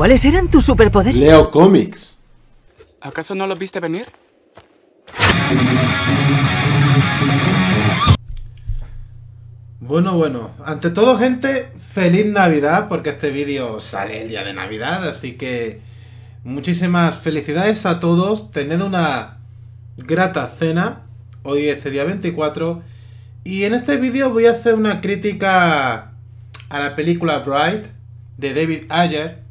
¿Cuáles eran tus superpoderes? Leo cómics. ¿Acaso no los viste venir? Bueno, bueno, ante todo gente, feliz Navidad, porque este vídeo sale el día de Navidad, así que muchísimas felicidades a todos, tened una grata cena, hoy este día 24, y en este vídeo voy a hacer una crítica a la película Bright de David Ayer,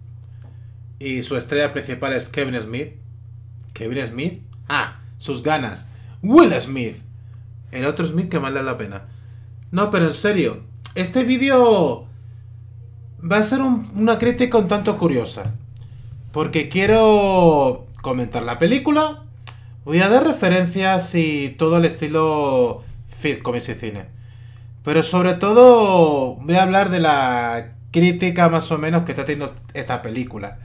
y su estrella principal es Kevin Smith. Kevin Smith. Ah, sus ganas. Will Smith. El otro Smith que vale la pena. No, pero en serio. Este vídeo va a ser una crítica un tanto curiosa. Porque quiero comentar la película. Voy a dar referencias y todo el estilo comics y cine. Pero sobre todo voy a hablar de la crítica más o menos que está teniendo esta película.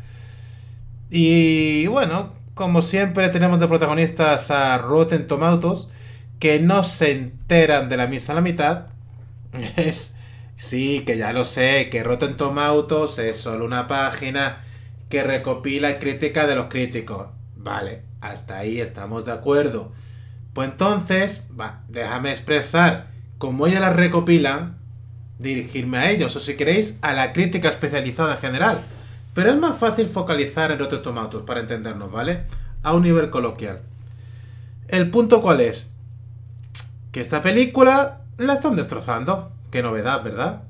Y bueno, como siempre tenemos de protagonistas a Rotten Tomatoes, que no se enteran de la misa a la mitad. Es, sí, que ya lo sé, que Rotten Tomatoes es solo una página que recopila crítica de los críticos. Vale, hasta ahí estamos de acuerdo. Pues entonces, va, déjame expresar, como ella la recopila, dirigirme a ellos, o si queréis, a la crítica especializada en general pero es más fácil focalizar en Rotten Tomatoes para entendernos, ¿vale? A un nivel coloquial. ¿El punto cuál es? Que esta película la están destrozando. Qué novedad, ¿verdad?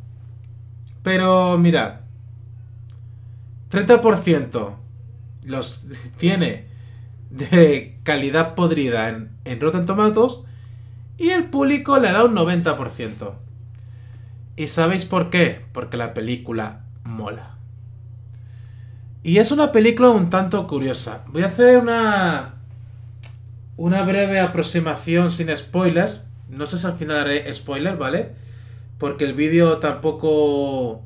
Pero mirad. 30% los tiene de calidad podrida en, en Rotten Tomatoes y el público le da un 90%. ¿Y sabéis por qué? Porque la película mola. Y es una película un tanto curiosa. Voy a hacer una. Una breve aproximación sin spoilers. No sé si al final haré spoilers, ¿vale? Porque el vídeo tampoco.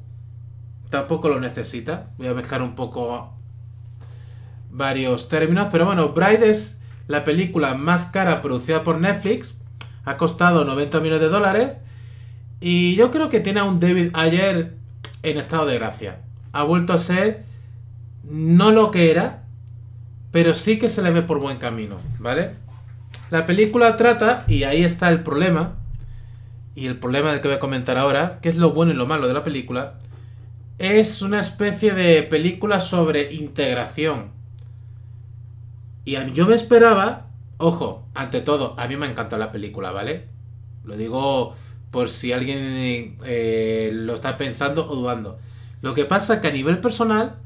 Tampoco lo necesita. Voy a mezclar un poco varios términos. Pero bueno, Bride es la película más cara producida por Netflix. Ha costado 90 millones de dólares. Y yo creo que tiene a un David Ayer en estado de gracia. Ha vuelto a ser no lo que era, pero sí que se le ve por buen camino, ¿vale? La película trata, y ahí está el problema, y el problema del que voy a comentar ahora, que es lo bueno y lo malo de la película, es una especie de película sobre integración. Y yo me esperaba, ojo, ante todo, a mí me encantado la película, ¿vale? Lo digo por si alguien eh, lo está pensando o dudando. Lo que pasa que a nivel personal,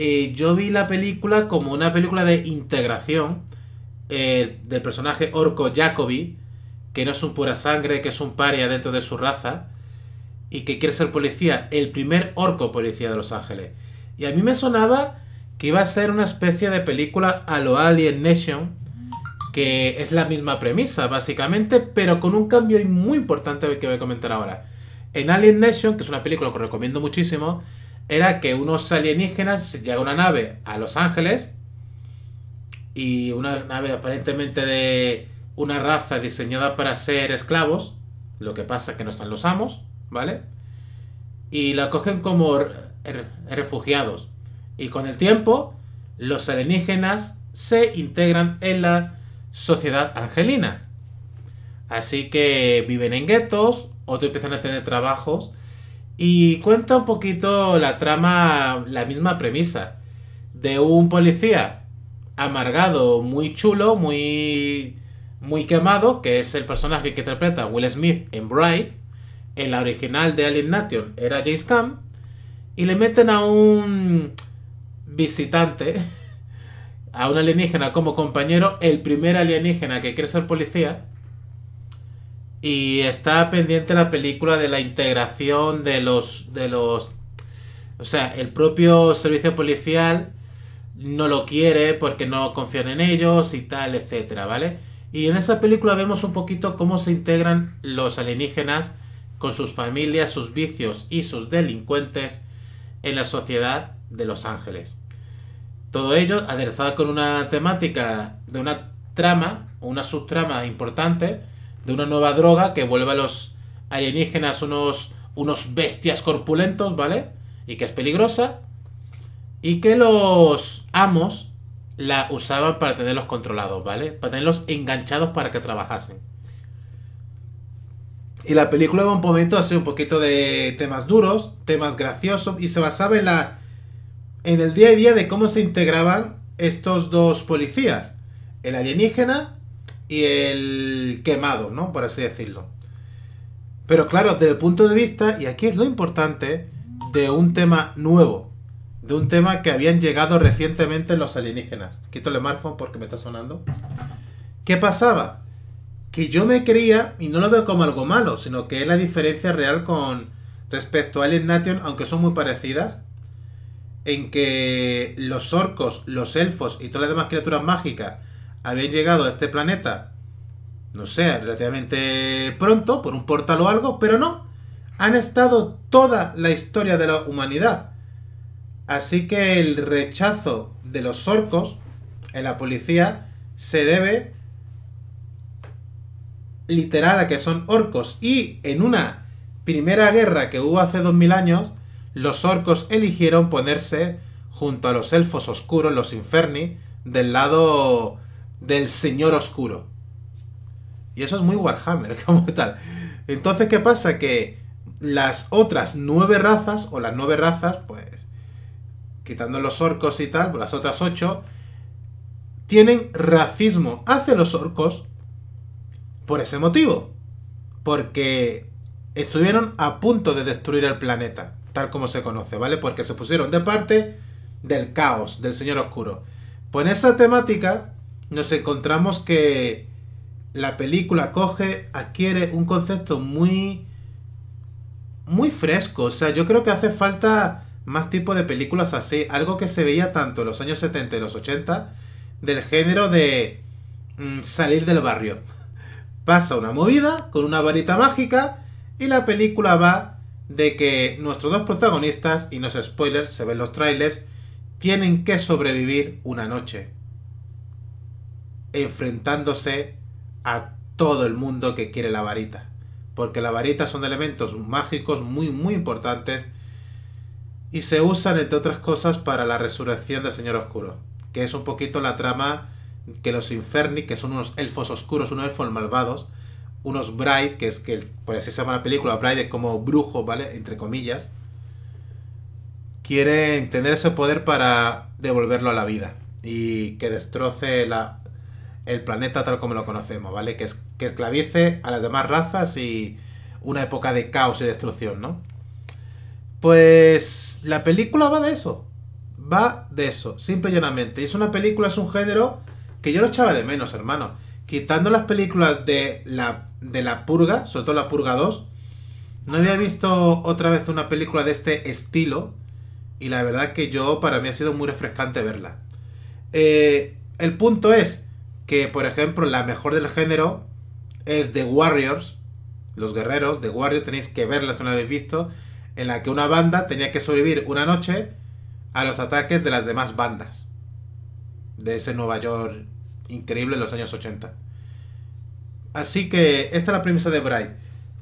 eh, yo vi la película como una película de integración eh, del personaje orco Jacobi, que no es un pura sangre, que es un paria dentro de su raza, y que quiere ser policía, el primer orco policía de Los Ángeles. Y a mí me sonaba que iba a ser una especie de película a lo Alien Nation, que es la misma premisa, básicamente, pero con un cambio muy importante que voy a comentar ahora. En Alien Nation, que es una película que recomiendo muchísimo, era que unos alienígenas llega una nave a Los Ángeles y una nave aparentemente de una raza diseñada para ser esclavos, lo que pasa es que no están los amos, ¿vale? Y la cogen como refugiados. Y con el tiempo, los alienígenas se integran en la sociedad angelina. Así que viven en guetos, otros empiezan a tener trabajos y cuenta un poquito la trama, la misma premisa de un policía amargado, muy chulo, muy muy quemado, que es el personaje que interpreta Will Smith en Bright, en la original de Alien Nation era James Camp, y le meten a un visitante, a un alienígena como compañero, el primer alienígena que quiere ser policía, y está pendiente la película de la integración de los. de los. O sea, el propio servicio policial no lo quiere porque no confían en ellos y tal, etcétera, ¿vale? Y en esa película vemos un poquito cómo se integran los alienígenas con sus familias, sus vicios y sus delincuentes en la sociedad de Los Ángeles. Todo ello aderezado con una temática de una trama, una subtrama importante de una nueva droga que vuelve a los alienígenas unos, unos bestias corpulentos, ¿vale? Y que es peligrosa. Y que los amos la usaban para tenerlos controlados, ¿vale? Para tenerlos enganchados para que trabajasen. Y la película va un momento hace un poquito de temas duros, temas graciosos, y se basaba en la. en el día a día de cómo se integraban estos dos policías. El alienígena y el quemado, ¿no? Por así decirlo. Pero claro, desde el punto de vista, y aquí es lo importante, de un tema nuevo, de un tema que habían llegado recientemente los alienígenas. Quito el smartphone porque me está sonando. ¿Qué pasaba? Que yo me creía, y no lo veo como algo malo, sino que es la diferencia real con respecto a Alien Nation, aunque son muy parecidas, en que los orcos, los elfos y todas las demás criaturas mágicas habían llegado a este planeta, no sé, relativamente pronto, por un portal o algo, pero no, han estado toda la historia de la humanidad. Así que el rechazo de los orcos en la policía se debe literal a que son orcos. Y en una primera guerra que hubo hace 2000 años, los orcos eligieron ponerse junto a los elfos oscuros, los inferni, del lado del señor oscuro. Y eso es muy Warhammer como tal. Entonces, ¿qué pasa? Que las otras nueve razas, o las nueve razas, pues, quitando los orcos y tal, las otras ocho, tienen racismo hacia los orcos por ese motivo. Porque estuvieron a punto de destruir el planeta, tal como se conoce, ¿vale? Porque se pusieron de parte del caos, del Señor Oscuro. Pues en esa temática nos encontramos que la película coge, adquiere un concepto muy muy fresco, o sea, yo creo que hace falta más tipo de películas así, algo que se veía tanto en los años 70 y los 80 del género de mm, salir del barrio. Pasa una movida con una varita mágica y la película va de que nuestros dos protagonistas, y no es spoiler, se ven los trailers, tienen que sobrevivir una noche enfrentándose a todo el mundo que quiere la varita. Porque la varita son elementos mágicos muy, muy importantes y se usan, entre otras cosas, para la resurrección del Señor Oscuro, que es un poquito la trama que los Inferni, que son unos elfos oscuros, unos elfos malvados, unos Bright, que es que, por así se llama la película, Bright es como brujo, ¿vale? Entre comillas, quieren tener ese poder para devolverlo a la vida y que destroce la, el planeta tal como lo conocemos, ¿vale? Que, es, esclavice a las demás razas y una época de caos y destrucción, ¿no? Pues la película va de eso. Va de eso, simple y llanamente. Y es una película, es un género que yo lo echaba de menos, hermano. Quitando las películas de la, de la Purga, sobre todo la Purga 2, no había visto otra vez una película de este estilo. Y la verdad que yo, para mí ha sido muy refrescante verla. Eh, el punto es que, por ejemplo, la mejor del género es The Warriors, Los Guerreros, The Warriors, tenéis que verla si no la habéis visto, en la que una banda tenía que sobrevivir una noche a los ataques de las demás bandas de ese Nueva York increíble en los años 80. Así que esta es la premisa de Bright.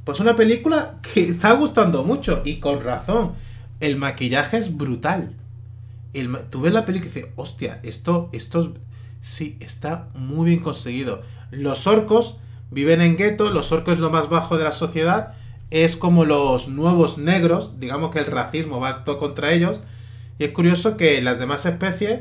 Pues una película que está gustando mucho y con razón. El maquillaje es brutal. El, tú ves la película y dices, hostia, esto, esto, Sí, está muy bien conseguido. Los orcos viven en gueto, los orcos es lo más bajo de la sociedad, es como los nuevos negros, digamos que el racismo va todo contra ellos. Y es curioso que las demás especies,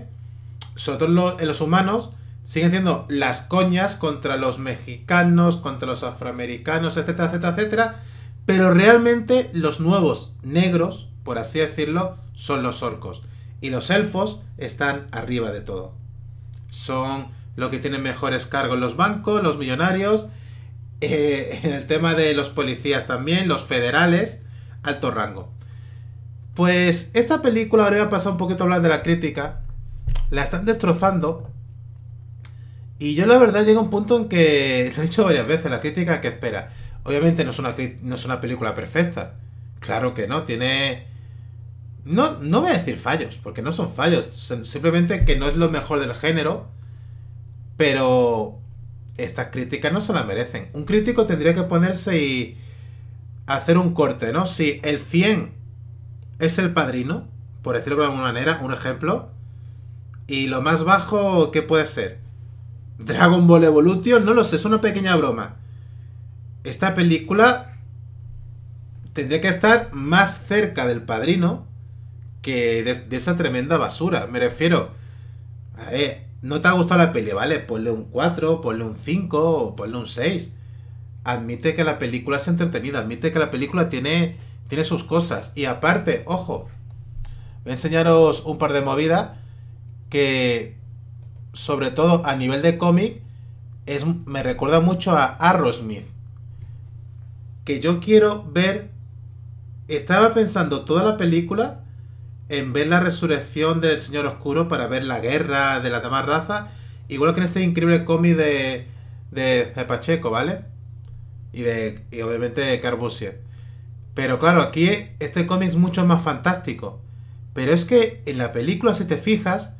sobre todo los, los humanos, siguen siendo las coñas contra los mexicanos, contra los afroamericanos, etcétera, etcétera, etcétera. Pero realmente los nuevos negros, por así decirlo, son los orcos. Y los elfos están arriba de todo son los que tienen mejores cargos los bancos, los millonarios, eh, en el tema de los policías también, los federales, alto rango. Pues esta película, ahora voy a pasar un poquito a hablar de la crítica, la están destrozando. Y yo la verdad llega un punto en que lo he dicho varias veces, la crítica que espera. Obviamente no es una, no es una película perfecta. Claro que no, tiene no, voy a decir fallos, porque no son fallos. Simplemente que no es lo mejor del género. Pero estas críticas no se las merecen. Un crítico tendría que ponerse y hacer un corte, ¿no? Si el 100 es el padrino, por decirlo de alguna manera, un ejemplo. Y lo más bajo, ¿qué puede ser? Dragon Ball Evolution, no lo sé, es una pequeña broma. Esta película tendría que estar más cerca del padrino que de, esa tremenda basura. Me refiero, a ver, no te ha gustado la peli, ¿vale? Ponle un 4, ponle un 5, ponle un 6. Admite que la película es entretenida, admite que la película tiene, tiene sus cosas. Y aparte, ojo, voy a enseñaros un par de movidas que, sobre todo a nivel de cómic, es, me recuerda mucho a Arrowsmith. Que yo quiero ver. Estaba pensando toda la película en ver la resurrección del Señor Oscuro para ver la guerra de la demás Raza igual que en este increíble cómic de, de, Pacheco, ¿vale? Y de y obviamente de Carbusier. Pero claro, aquí este cómic es mucho más fantástico. Pero es que en la película, si te fijas,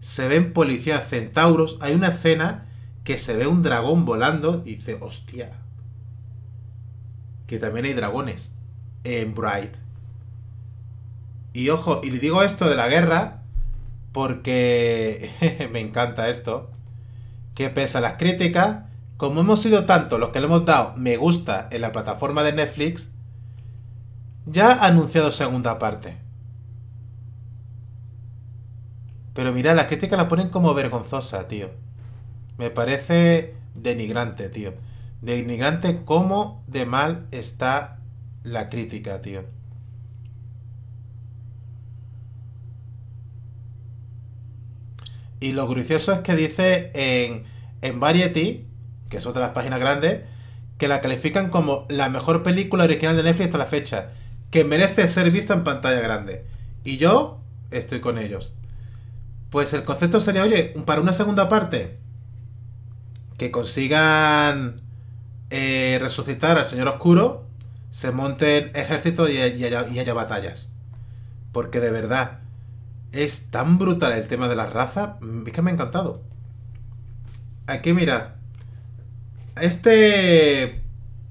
se ven policías centauros. Hay una escena que se ve un dragón volando y dice, hostia. Que también hay dragones en Bright. Y ojo, y le digo esto de la guerra porque me encanta esto. Que pesa las críticas, como hemos sido tanto los que le hemos dado me gusta en la plataforma de Netflix, ya ha anunciado segunda parte. Pero mira, las críticas la ponen como vergonzosa, tío. Me parece denigrante, tío. Denigrante cómo de mal está la crítica, tío. Y lo gracioso es que dice en, Variety, que es otra de las páginas grandes, que la califican como la mejor película original de Netflix hasta la fecha, que merece ser vista en pantalla grande. Y yo estoy con ellos. Pues el concepto sería, oye, para una segunda parte, que consigan eh, resucitar al Señor Oscuro, se monten ejércitos y haya batallas. Porque de verdad, es tan brutal el tema de la raza, Es que me ha encantado. Aquí mira. Este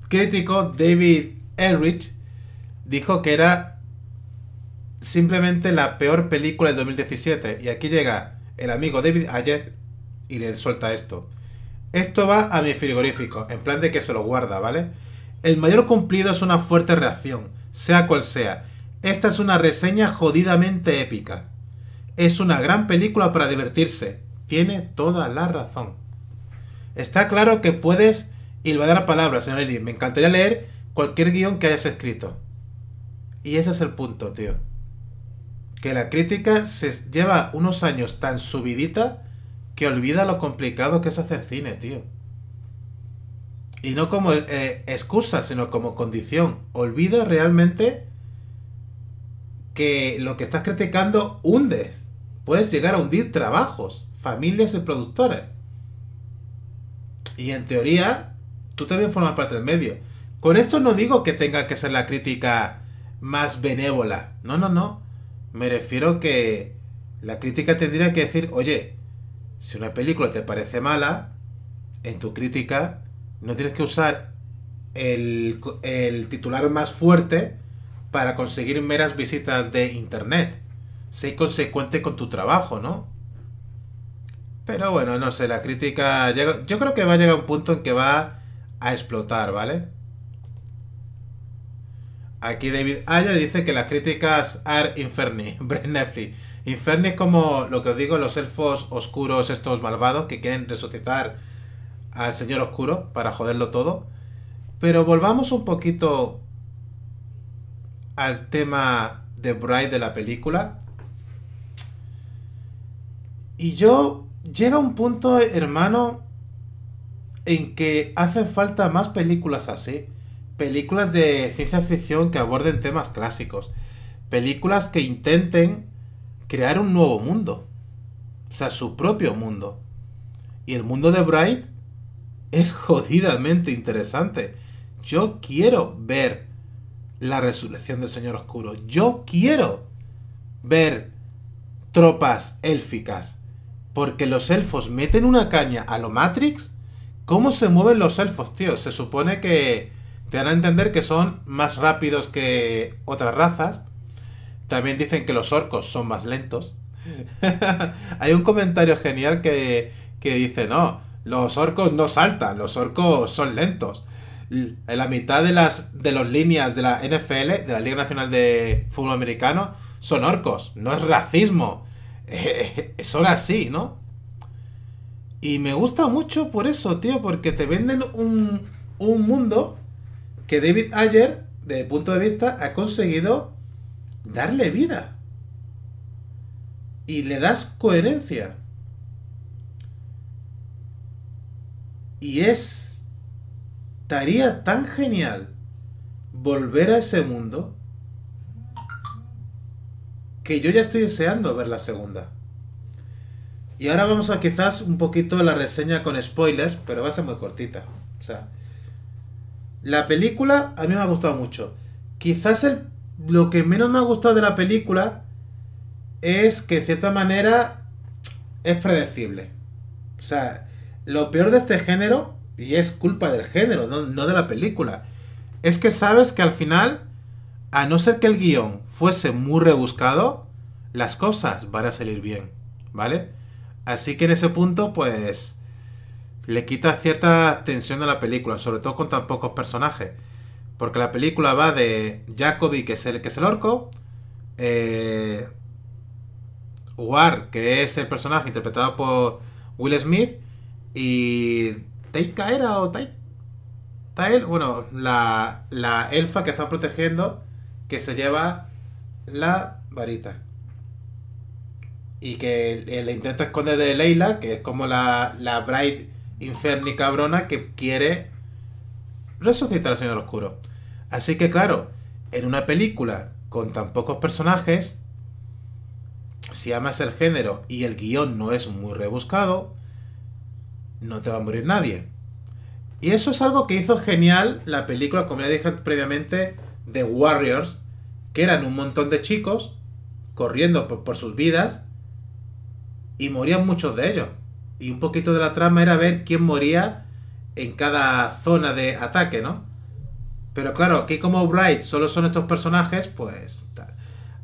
crítico David Elrich dijo que era simplemente la peor película del 2017. Y aquí llega el amigo David ayer y le suelta esto. Esto va a mi frigorífico, en plan de que se lo guarda, ¿vale? El mayor cumplido es una fuerte reacción, sea cual sea. Esta es una reseña jodidamente épica. Es una gran película para divertirse. Tiene toda la razón. Está claro que puedes Y a la palabras, señor Eli. Me encantaría leer cualquier guión que hayas escrito. Y ese es el punto, tío. Que la crítica se lleva unos años tan subidita que olvida lo complicado que es hacer cine, tío. Y no como eh, excusa, sino como condición. Olvida realmente que lo que estás criticando hunde Puedes llegar a hundir trabajos, familias y productores. Y en teoría, tú también formas parte del medio. Con esto no digo que tenga que ser la crítica más benévola. No, no, no. Me refiero que la crítica tendría que decir, oye, si una película te parece mala, en tu crítica no tienes que usar el, el titular más fuerte para conseguir meras visitas de internet sé consecuente con tu trabajo, ¿no? Pero bueno, no sé, la crítica... Llega, yo creo que va a llegar un punto en que va a explotar, ¿vale? Aquí David Ayer dice que las críticas are Inferni, Netflix. Inferni es como lo que os digo, los elfos oscuros, estos malvados que quieren resucitar al Señor Oscuro para joderlo todo. Pero volvamos un poquito al tema de Bright de la película. Y yo llega un punto, hermano, en que hacen falta más películas así. Películas de ciencia ficción que aborden temas clásicos. Películas que intenten crear un nuevo mundo. O sea, su propio mundo. Y el mundo de Bright es jodidamente interesante. Yo quiero ver la resurrección del Señor Oscuro. Yo quiero ver tropas élficas porque los elfos meten una caña a lo Matrix. ¿Cómo se mueven los elfos, tío? Se supone que te dan a entender que son más rápidos que otras razas. También dicen que los orcos son más lentos. Hay un comentario genial que, dice, no, los orcos no saltan, los orcos son lentos. la mitad de las líneas de la NFL, de la Liga Nacional de Fútbol Americano, son orcos, no es racismo. Es son así, ¿no? Y me gusta mucho por eso, tío, porque te venden un, un mundo que David Ayer, desde punto de vista, ha conseguido darle vida. Y le das coherencia. Y es... Estaría tan genial volver a ese mundo que yo ya estoy deseando ver la segunda. Y ahora vamos a quizás un poquito la reseña con spoilers, pero va a ser muy cortita. O sea, la película a mí me ha gustado mucho. Quizás lo que menos me ha gustado de la película es que en cierta manera es predecible. O sea, lo peor de este género, y es culpa del género, no, no de la película, es que sabes que al final a no ser que el guión fuese muy rebuscado, las cosas van a salir bien, ¿vale? Así que en ese punto, pues, le quita cierta tensión a la película, sobre todo con tan pocos personajes. Porque la película va de Jacoby, que es el, que es el orco, eh, War, que es el personaje interpretado por Will Smith, y Taika era o Taika. bueno, la, elfa que está protegiendo que se lleva la varita. Y que le intenta esconder de Leila, que es como la, la Bright Inferni cabrona que quiere resucitar al Señor Oscuro. Así que claro, en una película con tan pocos personajes, si amas el género y el guión no es muy rebuscado, no te va a morir nadie. Y eso es algo que hizo genial la película, como ya dije previamente, de Warriors, que eran un montón de chicos corriendo por, sus vidas y morían muchos de ellos. Y un poquito de la trama era ver quién moría en cada zona de ataque, ¿no? Pero claro, que como Bright solo son estos personajes, pues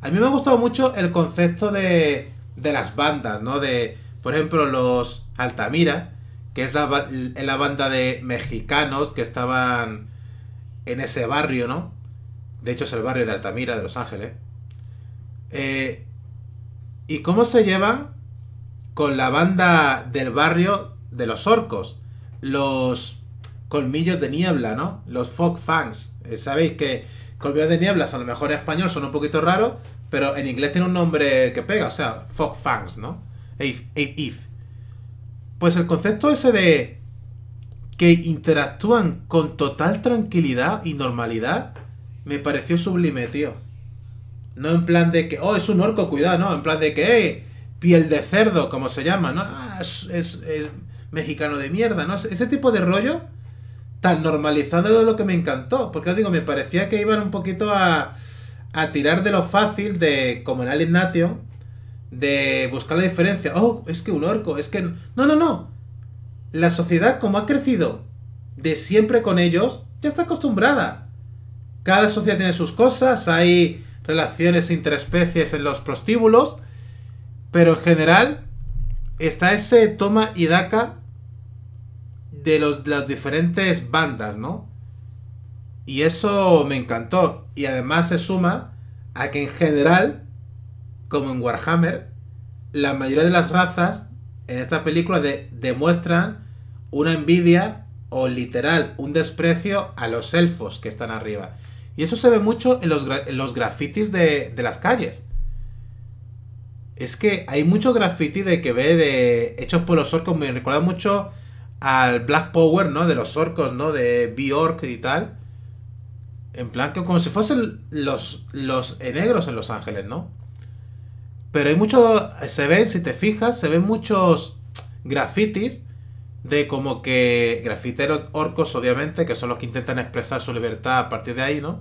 A mí me ha gustado mucho el concepto de, de las bandas, ¿no? De, por ejemplo, los Altamira, que es la banda de mexicanos que estaban en ese barrio, ¿no? De hecho, es el barrio de Altamira, de Los Ángeles. Eh, ¿Y cómo se llevan con la banda del barrio de los orcos? Los colmillos de niebla, ¿no? Los folk fans. Eh, sabéis que colmillos de niebla, a lo mejor en español son un poquito raros, pero en inglés tiene un nombre que pega, o sea, folk fans, ¿no? If, Pues el concepto ese de que interactúan con total tranquilidad y normalidad me pareció sublime, tío. No en plan de que, oh, es un orco, cuidado, no, en plan de que, hey, eh, piel de cerdo, como se llama, ¿no? Ah, es, mexicano de mierda, ¿no? Ese tipo de rollo tan normalizado es lo que me encantó. Porque os digo, me parecía que iban un poquito a, a tirar de lo fácil de, como en el Nation, de buscar la diferencia. Oh, es que un orco, es que... No, no, no. La sociedad, como ha crecido de siempre con ellos, ya está acostumbrada. Cada sociedad tiene sus cosas, hay relaciones interespecies en los prostíbulos, pero en general está ese toma y daca de, las diferentes bandas, ¿no? Y eso me encantó. Y además se suma a que en general, como en Warhammer, la mayoría de las razas en esta película demuestran una envidia o literal un desprecio a los elfos que están arriba. Y eso se ve mucho en los, grafitis de, las calles. Es que hay mucho graffiti de que ve de hechos por los orcos. Me recuerda mucho al Black Power, ¿no? De los orcos, ¿no? De Bjork y tal. En plan, como si fuesen los, los negros en Los Ángeles, ¿no? Pero hay mucho. Se ven, si te fijas, se ven muchos grafitis de como que grafiteros orcos, obviamente, que son los que intentan expresar su libertad a partir de ahí, ¿no?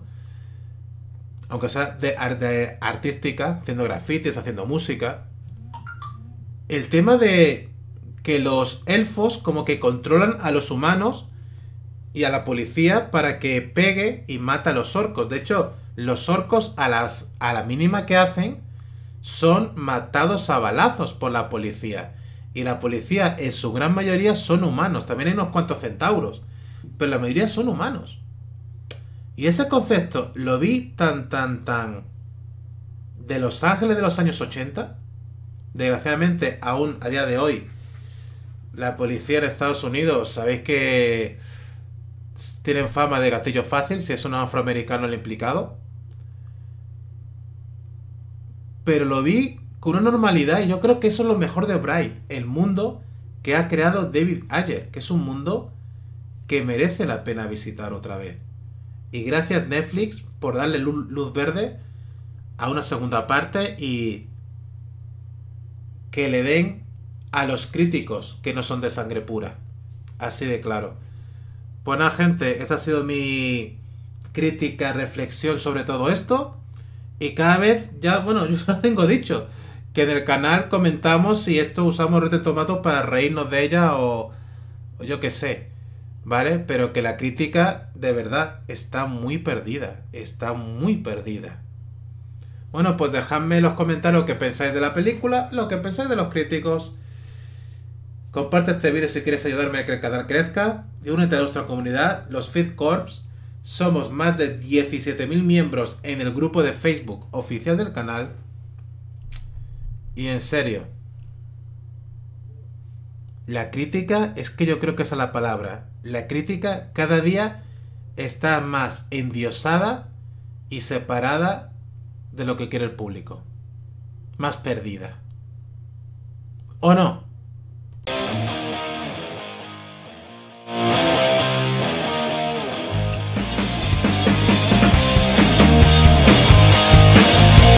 Aunque sea de, artística, haciendo grafitis, haciendo música. El tema de que los elfos como que controlan a los humanos y a la policía para que pegue y mata a los orcos. De hecho, los orcos a, las, a la mínima que hacen son matados a balazos por la policía. Y la policía, en su gran mayoría, son humanos. También hay unos cuantos centauros. Pero la mayoría son humanos. Y ese concepto lo vi tan, tan, tan. de Los Ángeles de los años 80. Desgraciadamente, aún a día de hoy, la policía en Estados Unidos, sabéis que tienen fama de gatillo fácil si es un afroamericano el implicado. Pero lo vi con una normalidad, y yo creo que eso es lo mejor de Bright, el mundo que ha creado David Ayer, que es un mundo que merece la pena visitar otra vez. Y gracias Netflix por darle luz verde a una segunda parte y que le den a los críticos que no son de sangre pura. Así de claro. buena gente, esta ha sido mi crítica, reflexión sobre todo esto. Y cada vez ya, bueno, yo lo tengo dicho que en el canal comentamos si esto usamos de tomato para reírnos de ella o, yo qué sé, ¿vale? Pero que la crítica de verdad está muy perdida, está muy perdida. Bueno, pues dejadme en los comentarios lo que pensáis de la película, lo que pensáis de los críticos. Comparte este vídeo si quieres ayudarme a que el canal crezca y únete a nuestra comunidad, los Feed Corps. Somos más de 17.000 miembros en el grupo de Facebook oficial del canal y en serio. La crítica, es que yo creo que esa es la palabra. La crítica cada día está más endiosada y separada de lo que quiere el público. Más perdida. ¿O no?